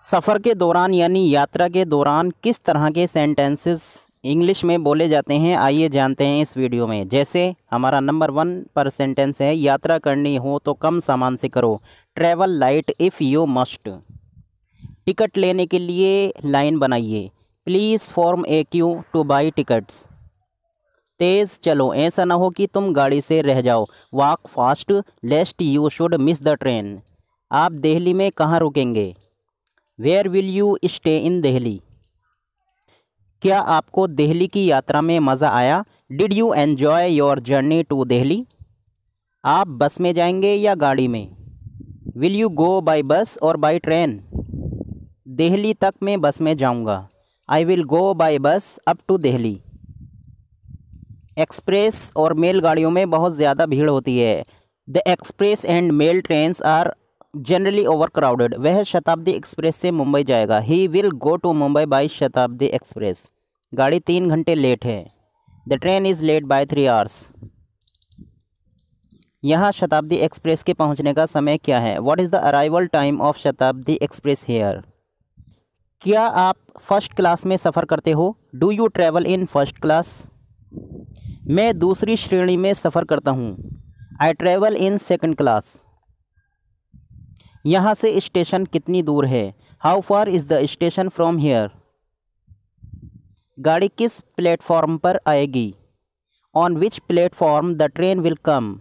सफ़र के दौरान यानी यात्रा के दौरान किस तरह के सेंटेंसेस इंग्लिश में बोले जाते हैं आइए जानते हैं इस वीडियो में जैसे हमारा नंबर वन पर सेंटेंस है यात्रा करनी हो तो कम सामान से करो travel light if you must ticket लेने के लिए लाइन बनाइए please form a queue to buy tickets तेज़ चलो ऐसा ना हो कि तुम गाड़ी से रह जाओ walk fast lest you should miss the train आप दिल्ली में कहाँ रुकेंगे where will you stay in Delhi क्या आपको दिल्ली की यात्रा में मज़ा आया did you enjoy your journey to Delhi आप बस में जाएंगे या गाड़ी में विल यू गो बाई बस और बाई ट्रेन दिल्ली तक मैं बस में जाऊंगा I will go by bus up to Delhi express और मेल गाड़ियों में बहुत ज़्यादा भीड़ होती है the express and mail train are generally overcrowded वह शताब्दी एक्सप्रेस से मुंबई जाएगा he will go to Mumbai by Shatabdi express गाड़ी तीन घंटे लेट है the train is late by three hours यहाँ शताब्दी एक्सप्रेस के पहुँचने का समय क्या है what is the arrival time of Shatabdi express here क्या आप फर्स्ट क्लास में सफ़र करते हो do you travel in first class मैं दूसरी श्रेणी में सफ़र करता हूँ I travel in second class यहाँ से स्टेशन कितनी दूर है how far is the station from here गाड़ी किस प्लेटफॉर्म पर आएगी on which platform the train will come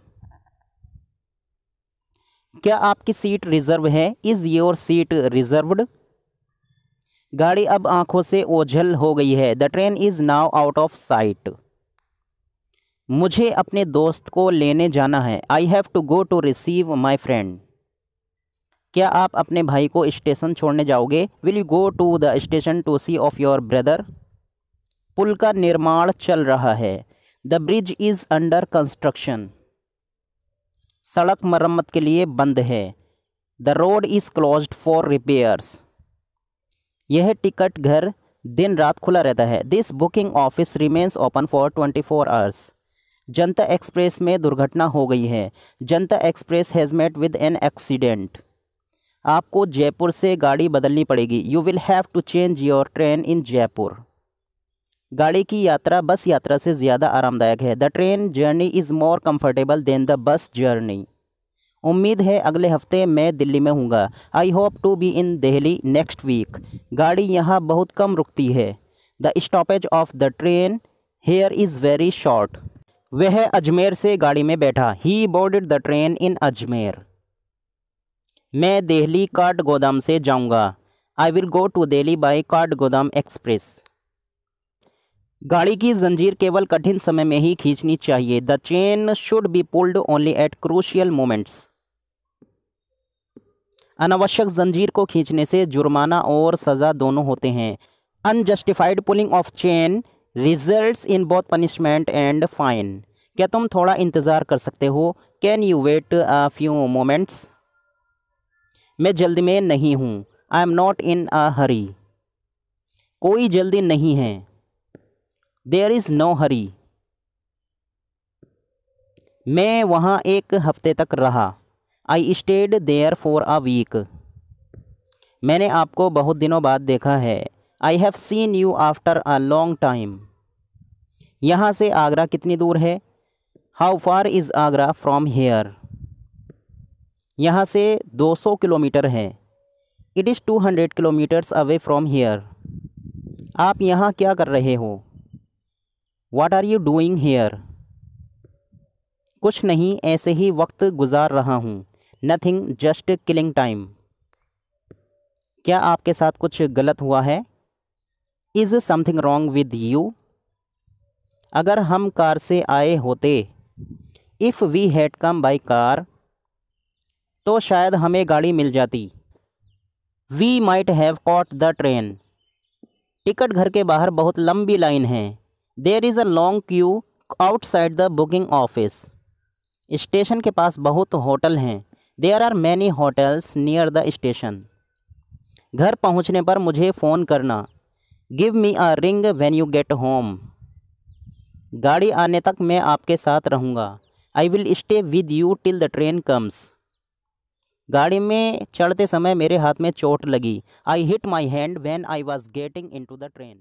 क्या आपकी सीट रिजर्व है इज़ योर सीट रिजर्वड गाड़ी अब आंखों से ओझल हो गई है the train is now out of sight मुझे अपने दोस्त को लेने जाना है I have to go to receive my friend क्या आप अपने भाई को स्टेशन छोड़ने जाओगे will you go to the station to see off your brother पुल का निर्माण चल रहा है the bridge is under construction सड़क मरम्मत के लिए बंद है the road is close for repairs यह टिकट घर दिन रात खुला रहता है this booking office remains open for twenty four hours Janata express में दुर्घटना हो गई है Janata express has met with an accident आपको जयपुर से गाड़ी बदलनी पड़ेगी you will have to change your train in Jaipur गाड़ी की यात्रा बस यात्रा से ज़्यादा आरामदायक है the train journey is more comfortable than the bus journey उम्मीद है अगले हफ्ते मैं दिल्ली में हूँगा आई hope to be in Delhi next week गाड़ी यहाँ बहुत कम रुकती है the stoppage of the train here is very short वह अजमेर से गाड़ी में बैठा he boarded the train in Ajmer मैं दिल्ली काट गोदाम से जाऊंगा I will go to Delhi by Kathgodam express गाड़ी की जंजीर केवल कठिन समय में ही खींचनी चाहिए the chain should be pulled only at crucial moments अनावश्यक जंजीर को खींचने से जुर्माना और सज़ा दोनों होते हैं unjustified pulling of chain result in both punishment and fine क्या तुम थोड़ा इंतज़ार कर सकते हो can you wait a few moments मैं जल्दी में नहीं हूँ आई एम नॉट इन अ हरी कोई जल्दी नहीं है देयर इज़ नो हरी मैं वहाँ एक हफ्ते तक रहा I stayed there for a week मैंने आपको बहुत दिनों बाद देखा है I have seen you after a long time यहाँ से आगरा कितनी दूर है how far is Agra from here यहाँ से 200 किलोमीटर हैं it is 200 kilometres away from here आप यहाँ क्या कर रहे हो what are you doing here कुछ नहीं ऐसे ही वक्त गुजार रहा हूँ नथिंग जस्ट किलिंग टाइम क्या आपके साथ कुछ गलत हुआ है is something wrong with you अगर हम कार से आए होते if we had come by car तो शायद हमें गाड़ी मिल जाती we might have caught the train ticket घर के बाहर बहुत लंबी लाइन है there is a long queue outside the booking office station के पास बहुत होटल हैं there are many hotels near the station घर पहुंचने पर मुझे फ़ोन करना give me a ring when you get home गाड़ी आने तक मैं आपके साथ रहूँगा I will stay with you till the train comes गाड़ी में चढ़ते समय मेरे हाथ में चोट लगी I hit my hand when I was getting into the train